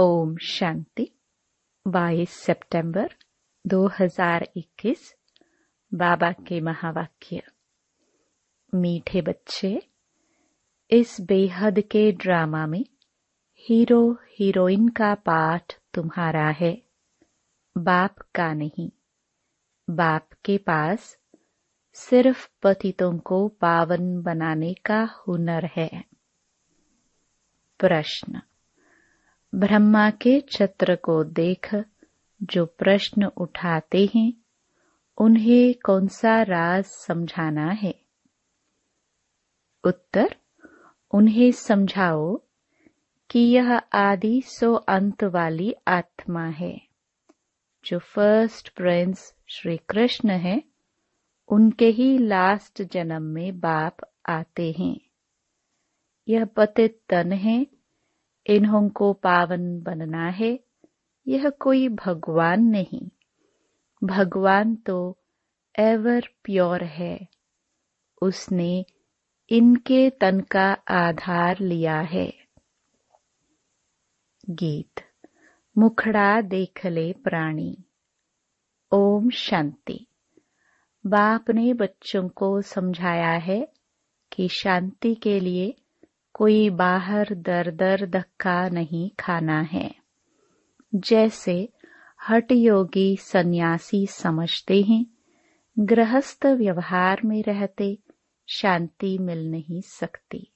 ओम शांति 22 सितंबर 2021 बाबा के महावाक्य मीठे बच्चे इस बेहद के ड्रामा में हीरो हीरोइन का पाठ तुम्हारा है बाप का नहीं बाप के पास सिर्फ पतितों को पावन बनाने का हुनर है प्रश्न ब्रह्मा के छत्र को देख जो प्रश्न उठाते हैं उन्हें कौन सा राज समझाना है उत्तर उन्हें समझाओ कि यह आदि सो अंत वाली आत्मा है जो फर्स्ट प्रिंस श्री कृष्ण है उनके ही लास्ट जन्म में बाप आते हैं यह पतित तन है इन्हों को पावन बनना है यह कोई भगवान नहीं भगवान तो एवर प्योर है उसने इनके तन का आधार लिया है गीत मुखड़ा देखले प्राणी ओम शांति बाप ने बच्चों को समझाया है कि शांति के लिए कोई बाहर दर दर धक्का नहीं खाना है जैसे हट योगी सन्यासी समझते हैं गृहस्थ व्यवहार में रहते शांति मिल नहीं सकती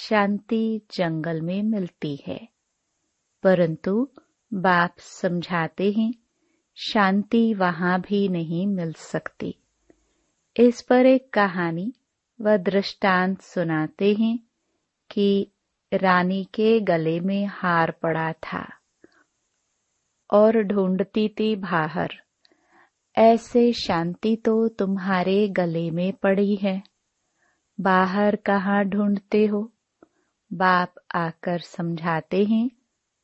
शांति जंगल में मिलती है परंतु बाप समझाते हैं शांति वहां भी नहीं मिल सकती इस पर एक कहानी व दृष्टांत सुनाते हैं कि रानी के गले में हार पड़ा था और ढूंढती थी बाहर ऐसे शांति तो तुम्हारे गले में पड़ी है बाहर कहाँ ढूंढते हो बाप आकर समझाते हैं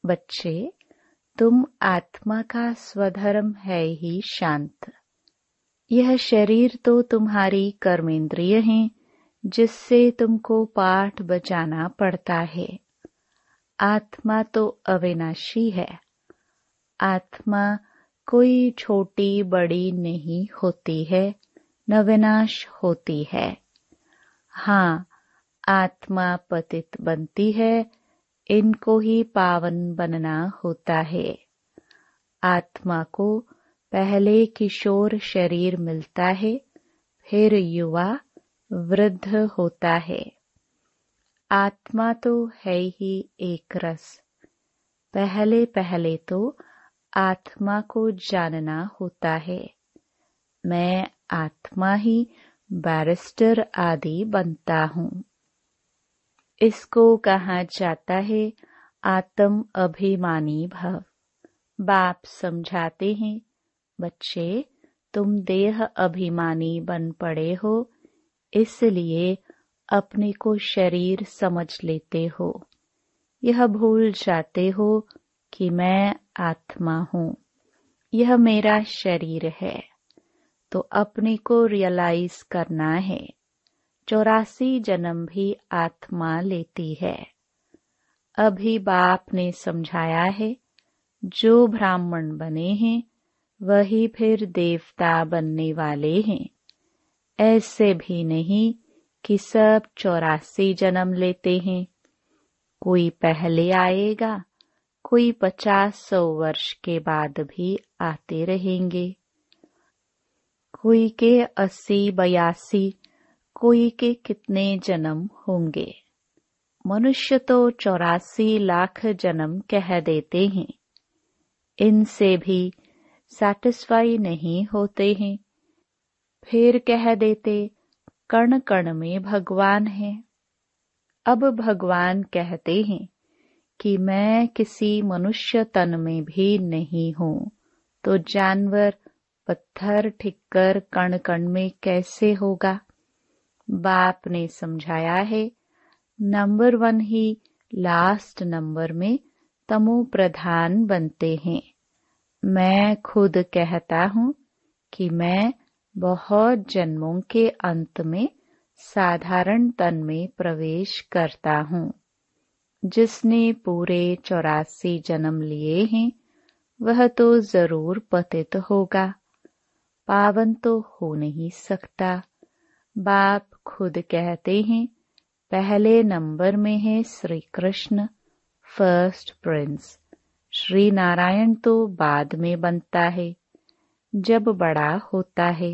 बच्चे तुम आत्मा का स्वधर्म है ही शांत यह शरीर तो तुम्हारी कर्मेंद्रिय हैं जिससे तुमको पाठ बचाना पड़ता है आत्मा तो अविनाशी है आत्मा कोई छोटी बड़ी नहीं होती है न विनाश होती है हाँ आत्मा पतित बनती है इनको ही पावन बनना होता है आत्मा को पहले किशोर शरीर मिलता है फिर युवा वृद्ध होता है आत्मा तो है ही एक रस पहले पहले तो आत्मा को जानना होता है मैं आत्मा ही बैरिस्टर आदि बनता हूँ इसको कहा जाता है आत्म अभिमानी भाव बाप समझाते हैं बच्चे तुम देह अभिमानी बन पड़े हो इसलिए अपने को शरीर समझ लेते हो यह भूल जाते हो कि मैं आत्मा हूँ यह मेरा शरीर है तो अपने को रियलाइज करना है चौरासी जन्म भी आत्मा लेती है अभी बाप ने समझाया है जो ब्राह्मण बने हैं वही फिर देवता बनने वाले हैं ऐसे भी नहीं कि सब चौरासी जन्म लेते हैं कोई पहले आएगा कोई पचास सौ वर्ष के बाद भी आते रहेंगे कोई के अस्सी बयासी कोई के कितने जन्म होंगे मनुष्य तो चौरासी लाख जन्म कह देते हैं इनसे भी सैटिस्फाई नहीं होते हैं फिर कह देते कण कण में भगवान है अब भगवान कहते हैं कि मैं किसी मनुष्य तन में भी नहीं हूं तो जानवर पत्थर ठिककर कण कण में कैसे होगा बाप ने समझाया है नंबर वन ही लास्ट नंबर में तमो प्रधान बनते हैं मैं खुद कहता हूं कि मैं बहुत जन्मों के अंत में साधारण तन में प्रवेश करता हूँ जिसने पूरे चौरासी जन्म लिए हैं वह तो जरूर पतित होगा पावन तो हो नहीं सकता बाप खुद कहते हैं पहले नंबर में है श्री कृष्ण फर्स्ट प्रिंस श्री नारायण तो बाद में बनता है जब बड़ा होता है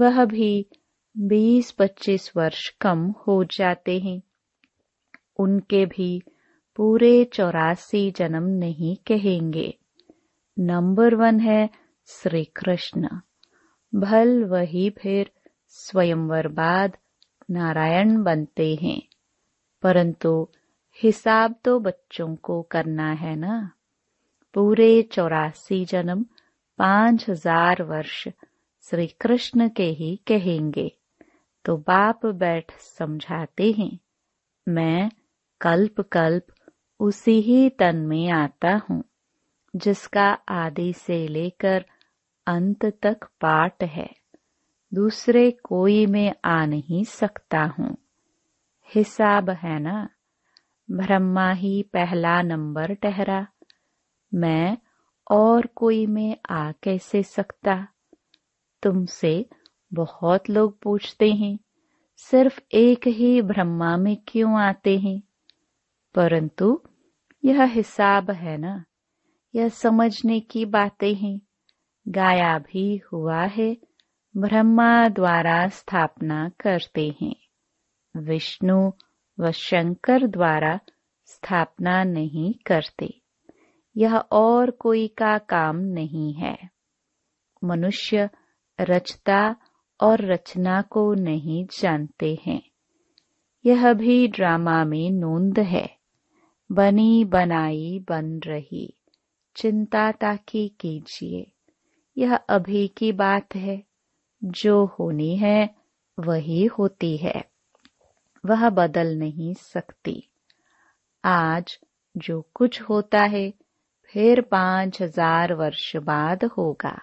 वह भी बीस पच्चीस वर्ष कम हो जाते हैं उनके भी पूरे चौरासी जन्म नहीं कहेंगे नंबर वन है श्री कृष्ण भल वही फिर स्वयंवर बाद नारायण बनते हैं परंतु हिसाब तो बच्चों को करना है ना पूरे चौरासी जन्म पांच हजार वर्ष श्री कृष्ण के ही कहेंगे तो बाप बैठ समझाते हैं मैं कल्प कल्प उसी ही तन में आता हूँ जिसका आदि से लेकर अंत तक पाठ है दूसरे कोई में आ नहीं सकता हूँ हिसाब है ना ब्रह्मा ही पहला नंबर ठहरा मैं और कोई मैं आ कैसे सकता तुमसे बहुत लोग पूछते हैं सिर्फ एक ही ब्रह्मा में क्यों आते हैं परंतु यह हिसाब है ना यह समझने की बातें हैं गाया भी हुआ है ब्रह्मा द्वारा स्थापना करते हैं विष्णु व शंकर द्वारा स्थापना नहीं करते यह और कोई का काम नहीं है मनुष्य रचता और रचना को नहीं जानते हैं यह भी ड्रामा में नोंद है बनी बनाई बन रही चिंता ताकि कीजिए यह अभी की बात है जो होनी है वही होती है वह बदल नहीं सकती आज जो कुछ होता है फिर पांच हजार वर्ष बाद होगा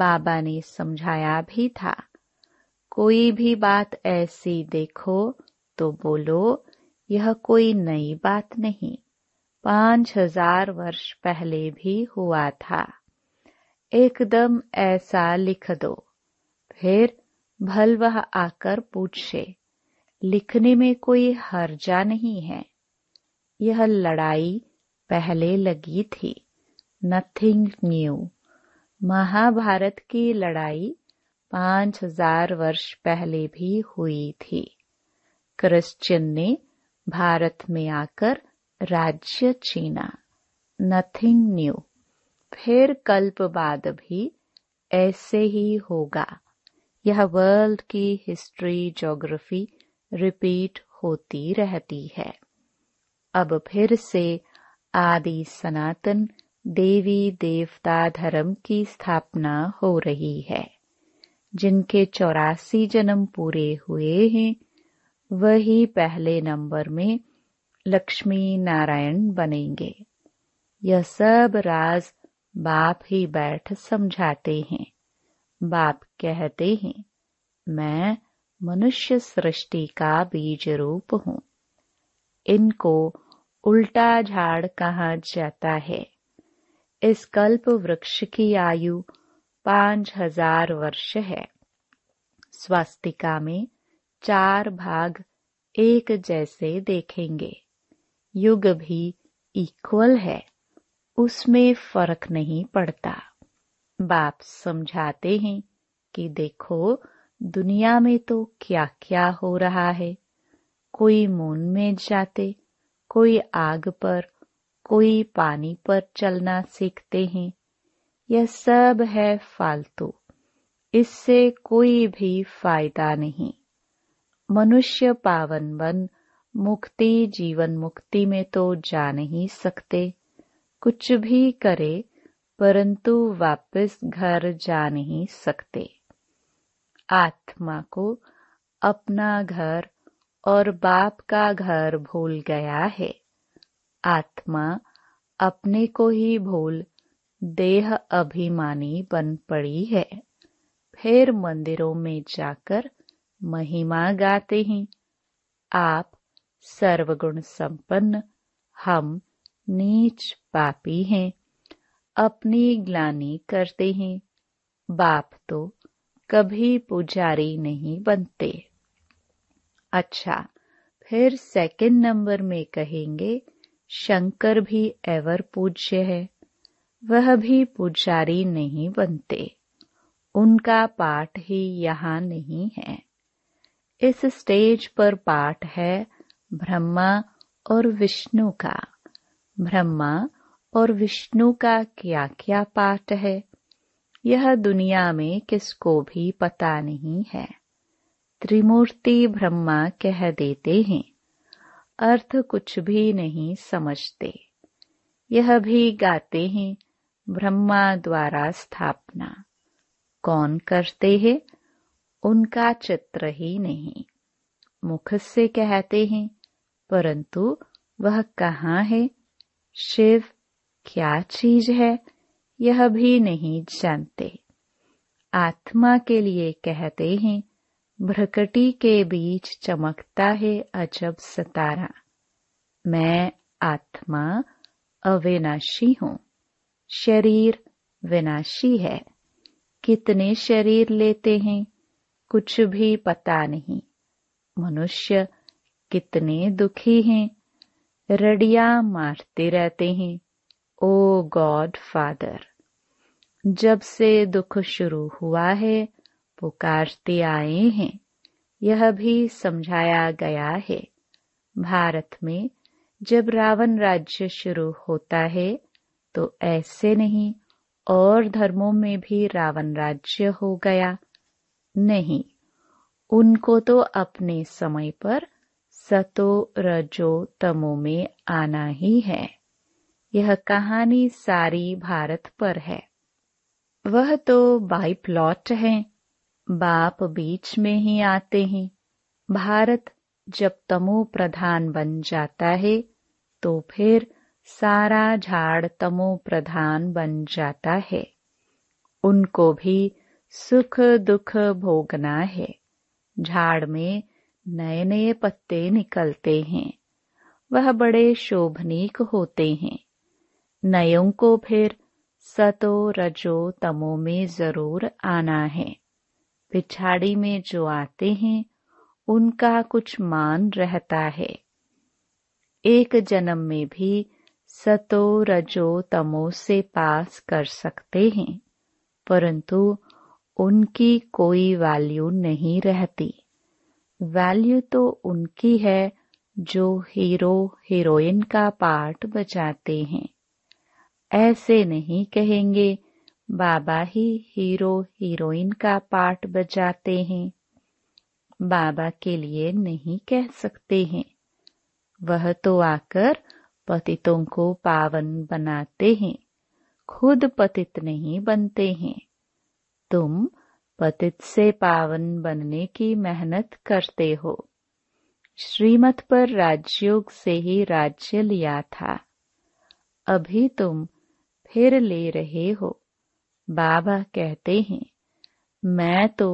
बाबा ने समझाया भी था कोई भी बात ऐसी देखो तो बोलो यह कोई नई बात नहीं पांच हजार वर्ष पहले भी हुआ था एकदम ऐसा लिख दो फिर भल वह आकर पूछे लिखने में कोई हर्जा नहीं है यह लड़ाई पहले लगी थी नथिंग न्यू महाभारत की लड़ाई पांच हजार वर्ष पहले भी हुई थी क्रिश्चियन ने भारत में आकर राज्य छीना नथिंग न्यू फिर कल्प बाद भी ऐसे ही होगा यह वर्ल्ड की हिस्ट्री ज्योग्राफी रिपीट होती रहती है अब फिर से आदि सनातन देवी देवता धर्म की स्थापना हो रही है जिनके चौरासी जन्म पूरे हुए हैं वही पहले नंबर में लक्ष्मी नारायण बनेंगे यह सब राज बाप ही बैठ समझाते हैं बाप कहते हैं मैं मनुष्य सृष्टि का बीज रूप हूं इनको उल्टा झाड़ कहा जाता है इस कल्प वृक्ष की आयु पांच हजार वर्ष है स्वास्तिका में चार भाग एक जैसे देखेंगे युग भी इक्वल है उसमें फर्क नहीं पड़ता बाप समझाते हैं कि देखो दुनिया में तो क्या क्या हो रहा है कोई मून में जाते कोई आग पर कोई पानी पर चलना सीखते हैं यह सब है फालतू इससे कोई भी फायदा नहीं मनुष्य पावन बन मुक्ति जीवन मुक्ति में तो जा नहीं सकते कुछ भी करे परंतु वापस घर जा नहीं सकते आत्मा को अपना घर और बाप का घर भूल गया है आत्मा अपने को ही भूल देह अभिमानी बन पड़ी है फिर मंदिरों में जाकर महिमा गाते हैं आप सर्वगुण संपन्न हम नीच पापी हैं अपनी ग्लानी करते हैं बाप तो कभी पुजारी नहीं बनते अच्छा, फिर सेकंड नंबर में कहेंगे शंकर भी एवर पूज्य है वह भी पुजारी नहीं बनते उनका पाठ ही यहाँ नहीं है इस स्टेज पर पाठ है ब्रह्मा और विष्णु का ब्रह्मा और विष्णु का क्या क्या पाठ है यह दुनिया में किसको भी पता नहीं है त्रिमूर्ति ब्रह्मा कह देते हैं अर्थ कुछ भी नहीं समझते यह भी गाते हैं ब्रह्मा द्वारा स्थापना कौन करते हैं उनका चित्र ही नहीं मुख से कहते हैं परंतु वह कहाँ है शिव क्या चीज है यह भी नहीं जानते आत्मा के लिए कहते हैं भ्रकटी के बीच चमकता है अजब सतारा मैं आत्मा अविनाशी हूं शरीर विनाशी है कितने शरीर लेते हैं कुछ भी पता नहीं मनुष्य कितने दुखी हैं रडिया मारते रहते हैं ओ गॉड फादर जब से दुख शुरू हुआ है पुकारते आए हैं यह भी समझाया गया है भारत में जब रावण राज्य शुरू होता है तो ऐसे नहीं और धर्मों में भी रावण राज्य हो गया नहीं उनको तो अपने समय पर सतो रजो तमो में आना ही है यह कहानी सारी भारत पर है वह तो बाई प्लॉट है बाप बीच में ही आते हैं भारत जब तमो प्रधान बन जाता है तो फिर सारा झाड़ तमो प्रधान बन जाता है उनको भी सुख दुख भोगना है झाड़ में नए नए पत्ते निकलते हैं वह बड़े शोभनीक होते हैं नयों को फिर सतो रजो तमो में जरूर आना है पिछाड़ी में जो आते हैं उनका कुछ मान रहता है एक जन्म में भी सतो रजो तमो से पास कर सकते हैं परंतु उनकी कोई वैल्यू नहीं रहती वैल्यू तो उनकी है जो हीरो हीरोइन का पार्ट बचाते हैं ऐसे नहीं कहेंगे बाबा ही हीरो हीरोइन का पार्ट बजाते हैं बाबा के लिए नहीं कह सकते हैं वह तो आकर पतितों को पावन बनाते हैं खुद पतित नहीं बनते हैं तुम पतित से पावन बनने की मेहनत करते हो श्रीमत पर राजयोग से ही राज्य लिया था अभी तुम फिर ले रहे हो बाबा कहते हैं मैं तो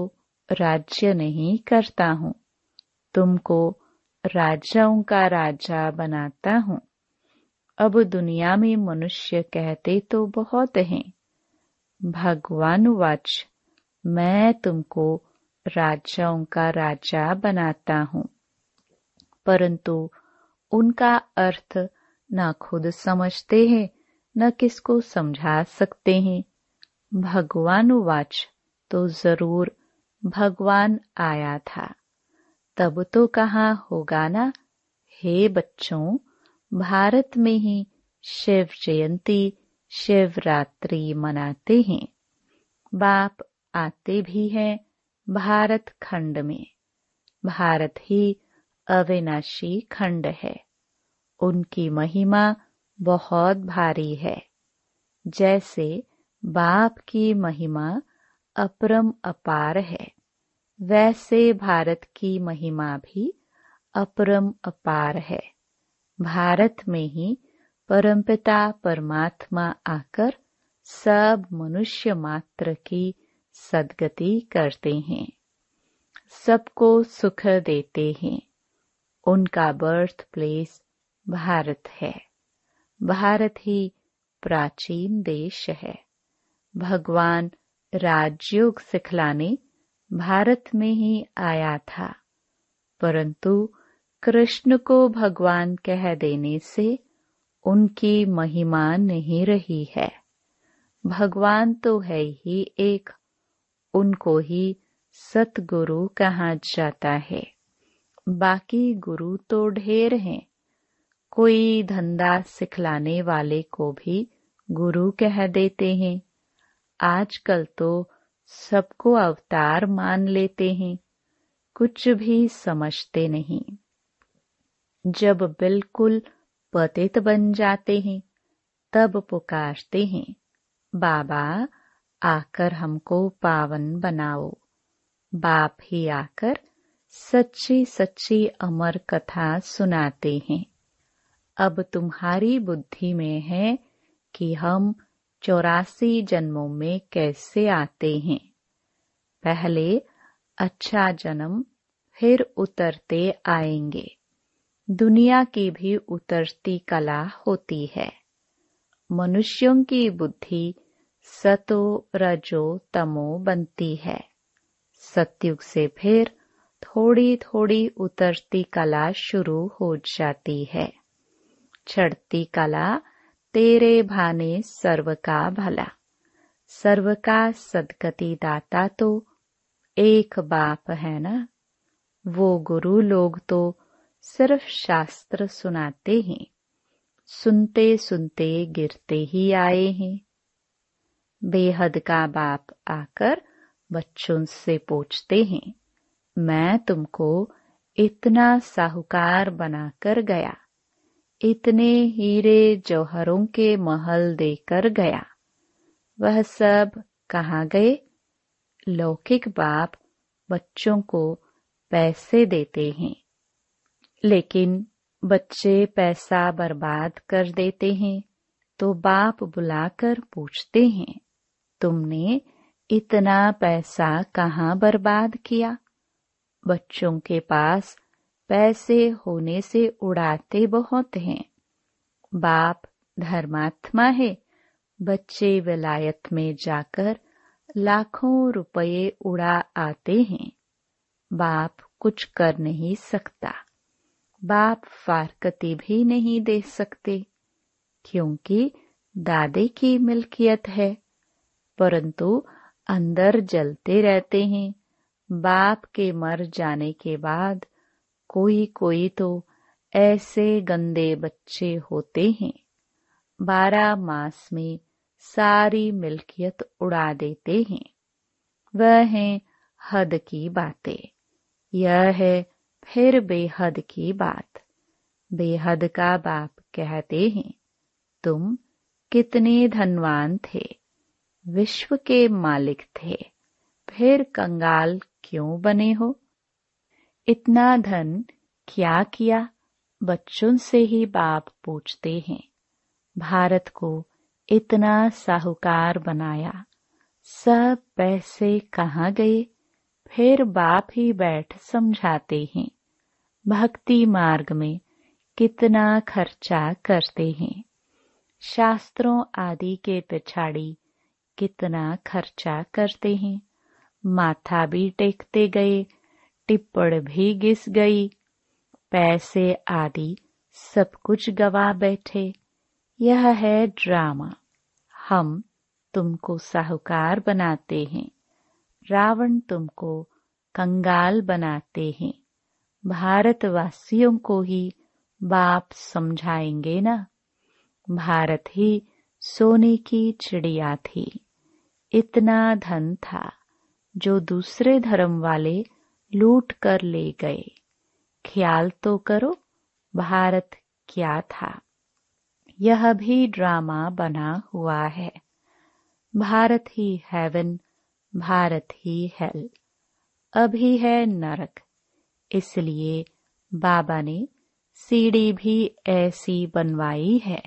राज्य नहीं करता हूँ तुमको राजाओं का राजा बनाता हूँ अब दुनिया में मनुष्य कहते तो बहुत हैं भगवान वाच मैं तुमको राजाओं का राजा बनाता हूँ परंतु उनका अर्थ न खुद समझते हैं न किसको समझा सकते हैं भगवानुवाच तो जरूर भगवान आया था तब तो कहा होगा ना हे बच्चों भारत में ही शिव जयंती शिवरात्रि मनाते हैं बाप आते भी हैं भारत खंड में भारत ही अविनाशी खंड है उनकी महिमा बहुत भारी है जैसे बाप की महिमा अपरम अपार है वैसे भारत की महिमा भी अपरम अपार है भारत में ही परमपिता परमात्मा आकर सब मनुष्य मात्र की सदगति करते हैं सबको सुख देते हैं उनका बर्थ प्लेस भारत है भारत ही प्राचीन देश है भगवान राजयोग सिखलाने भारत में ही आया था परंतु कृष्ण को भगवान कह देने से उनकी महिमा नहीं रही है भगवान तो है ही एक उनको ही सतगुरु कहा जाता है बाकी गुरु तो ढेर हैं कोई धंधा सिखलाने वाले को भी गुरु कह देते हैं आजकल तो सबको अवतार मान लेते हैं कुछ भी समझते नहीं जब बिल्कुल पतित बन जाते हैं तब पुकारते हैं बाबा आकर हमको पावन बनाओ बाप ही आकर सच्ची सच्ची अमर कथा सुनाते हैं अब तुम्हारी बुद्धि में है कि हम चौरासी जन्मों में कैसे आते हैं पहले अच्छा जन्म फिर उतरते आएंगे दुनिया की भी उतरती कला होती है मनुष्यों की बुद्धि सतो रजो तमो बनती है सत्युग से फिर थोड़ी थोड़ी उतरती कला शुरू हो जाती है चढ़ती कला तेरे भाने सर्व का भला सर्व का सदगति दाता तो एक बाप है ना वो गुरु लोग तो सिर्फ शास्त्र सुनाते हैं सुनते सुनते गिरते ही आए हैं बेहद का बाप आकर बच्चों से पूछते हैं मैं तुमको इतना साहूकार बनाकर गया इतने हीरे जौहरों के महल देकर गया वह सब कहा गए लौकिक बाप बच्चों को पैसे देते हैं लेकिन बच्चे पैसा बर्बाद कर देते हैं तो बाप बुलाकर पूछते हैं तुमने इतना पैसा कहाँ बर्बाद किया बच्चों के पास पैसे होने से उड़ाते बहुत हैं बाप धर्मात्मा है बच्चे विलायत में जाकर लाखों रुपये उड़ा आते हैं बाप कुछ कर नहीं सकता बाप फारकती भी नहीं दे सकते क्योंकि दादे की मिल्कियत है परंतु अंदर जलते रहते हैं बाप के मर जाने के बाद कोई कोई तो ऐसे गंदे बच्चे होते हैं बारह मास में सारी मिल्कियत उड़ा देते हैं वह है हद की बातें यह है फिर बेहद की बात बेहद का बाप कहते हैं तुम कितने धनवान थे विश्व के मालिक थे फिर कंगाल क्यों बने हो इतना धन क्या किया बच्चों से ही बाप पूछते हैं भारत को इतना साहूकार बनाया सब पैसे कहाँ गए फिर बाप ही बैठ समझाते हैं भक्ति मार्ग में कितना खर्चा करते हैं शास्त्रों आदि के पिछाड़ी कितना खर्चा करते हैं माथा भी टेकते गए टिप्पण भी घिस गई पैसे आदि सब कुछ गवा बैठे यह है ड्रामा हम तुमको साहूकार बनाते हैं रावण तुमको कंगाल बनाते हैं भारतवासियों को ही बाप समझाएंगे ना भारत ही सोने की चिड़िया थी इतना धन था जो दूसरे धर्म वाले लूट कर ले गए ख्याल तो करो भारत क्या था यह भी ड्रामा बना हुआ है भारत ही हेवन भारत ही हेल अभी है नरक इसलिए बाबा ने सीढ़ी भी ऐसी बनवाई है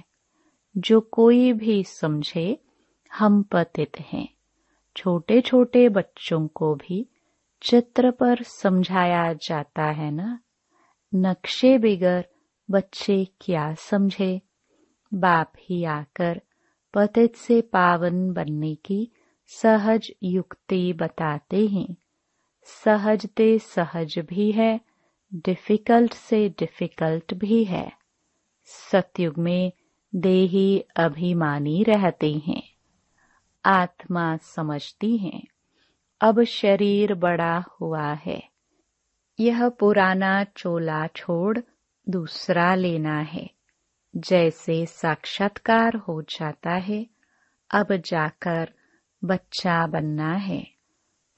जो कोई भी समझे हम पतित हैं छोटे छोटे बच्चों को भी चित्र पर समझाया जाता है ना नक्शे बिगर बच्चे क्या समझे बाप ही आकर पतित से पावन बनने की सहज युक्ति बताते हैं सहजते सहज भी है डिफिकल्ट से डिफिकल्ट भी है सतयुग में देही अभिमानी रहते हैं आत्मा समझती हैं अब शरीर बड़ा हुआ है यह पुराना चोला छोड़ दूसरा लेना है जैसे साक्षात्कार हो जाता है अब जाकर बच्चा बनना है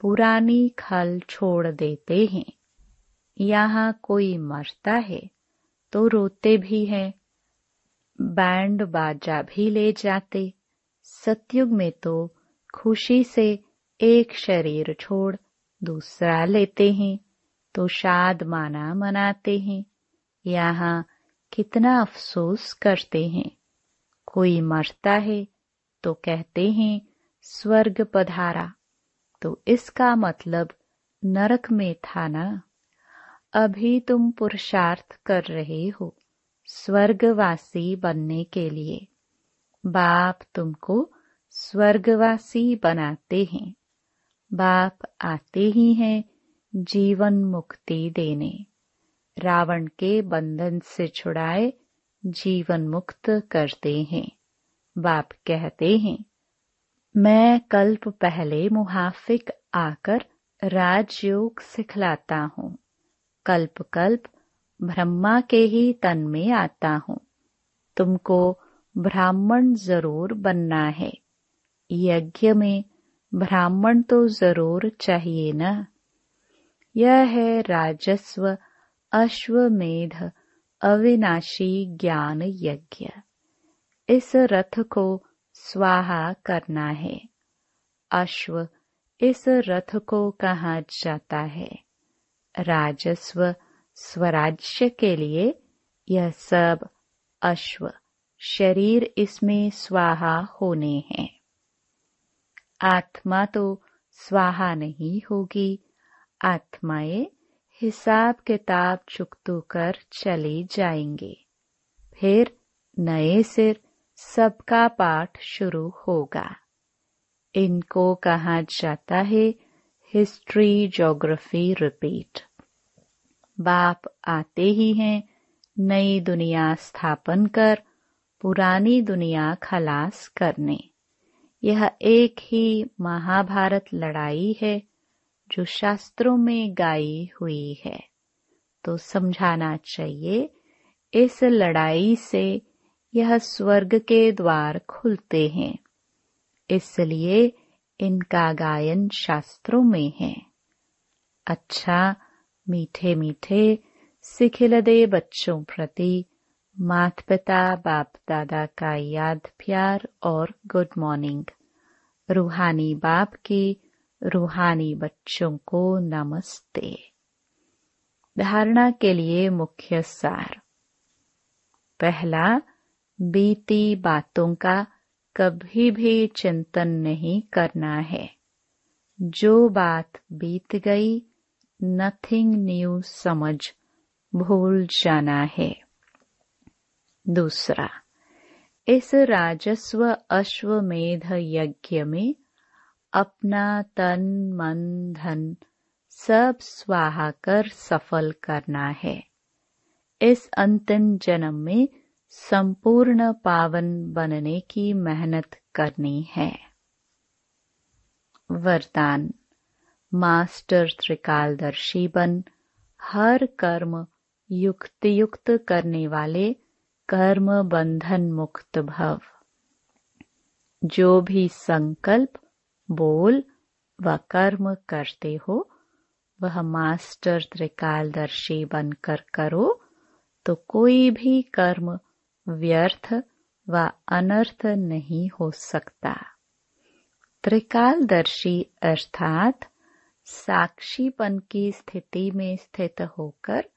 पुरानी खल छोड़ देते हैं यहाँ कोई मरता है तो रोते भी हैं बैंड बाजा भी ले जाते सतयुग में तो खुशी से एक शरीर छोड़ दूसरा लेते हैं तो शाद माना मनाते हैं यहाँ कितना अफसोस करते हैं कोई मरता है तो कहते हैं स्वर्ग पधारा तो इसका मतलब नरक में था ना अभी तुम पुरुषार्थ कर रहे हो स्वर्गवासी बनने के लिए बाप तुमको स्वर्गवासी बनाते हैं बाप आते ही हैं जीवन मुक्ति देने रावण के बंधन से छुड़ाए जीवन मुक्त करते हैं बाप कहते हैं मैं कल्प पहले मुहाफिक आकर राजयोग सिखलाता हूँ कल्प कल्प ब्रह्मा के ही तन में आता हूँ तुमको ब्राह्मण जरूर बनना है यज्ञ में ब्राह्मण तो जरूर चाहिए न यह है राजस्व अश्वमेध अविनाशी ज्ञान यज्ञ इस रथ को स्वाहा करना है अश्व इस रथ को कहा जाता है राजस्व स्वराज्य के लिए यह सब अश्व शरीर इसमें स्वाहा होने हैं आत्मा तो स्वाहा नहीं होगी आत्माएं हिसाब किताब चुकतू कर चले जाएंगे फिर नए सिर सबका पाठ शुरू होगा इनको कहा जाता है हिस्ट्री ज्योग्राफी रिपीट बाप आते ही हैं नई दुनिया स्थापन कर पुरानी दुनिया खलास करने यह एक ही महाभारत लड़ाई है जो शास्त्रों में गाई हुई है तो समझाना चाहिए इस लड़ाई से यह स्वर्ग के द्वार खुलते हैं इसलिए इनका गायन शास्त्रों में है अच्छा मीठे मीठे सिखिलदे बच्चों प्रति मात पिता बाप दादा का याद प्यार और गुड मॉर्निंग रूहानी बाप के रूहानी बच्चों को नमस्ते धारणा के लिए मुख्य सार पहला बीती बातों का कभी भी चिंतन नहीं करना है जो बात बीत गई नथिंग न्यू समझ भूल जाना है दूसरा इस राजस्व अश्वमेध यज्ञ में अपना तन मन धन सब स्वाहा कर सफल करना है इस अंतिम जन्म में संपूर्ण पावन बनने की मेहनत करनी है वरदान मास्टर त्रिकालदर्शी बन हर कर्म युक्तियुक्त युक्त करने वाले कर्म बंधन मुक्त भव जो भी संकल्प बोल व कर्म करते हो वह मास्टर त्रिकालदर्शी बनकर करो तो कोई भी कर्म व्यर्थ व अनर्थ नहीं हो सकता त्रिकालदर्शी अर्थात साक्षीपन की स्थिति में स्थित होकर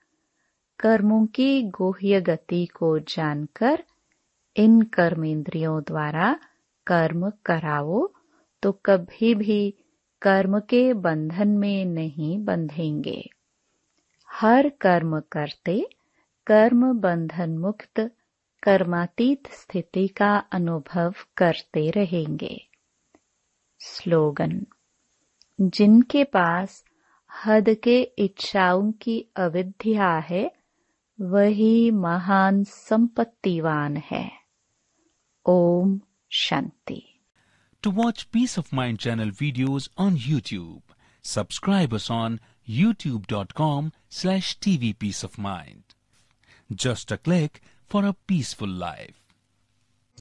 कर्मों की गोह्य गति को जानकर इन कर्मेंद्रियों द्वारा कर्म कराओ तो कभी भी कर्म के बंधन में नहीं बंधेंगे हर कर्म करते कर्म बंधन मुक्त कर्मातीत स्थिति का अनुभव करते रहेंगे स्लोगन जिनके पास हद के इच्छाओं की अविद्या है वही महान संपत्तिवान है ओम शांति to watch peace of mind channel videos on YouTube subscribe on YouTube dot com slash TV peace of mind just a click for a peaceful life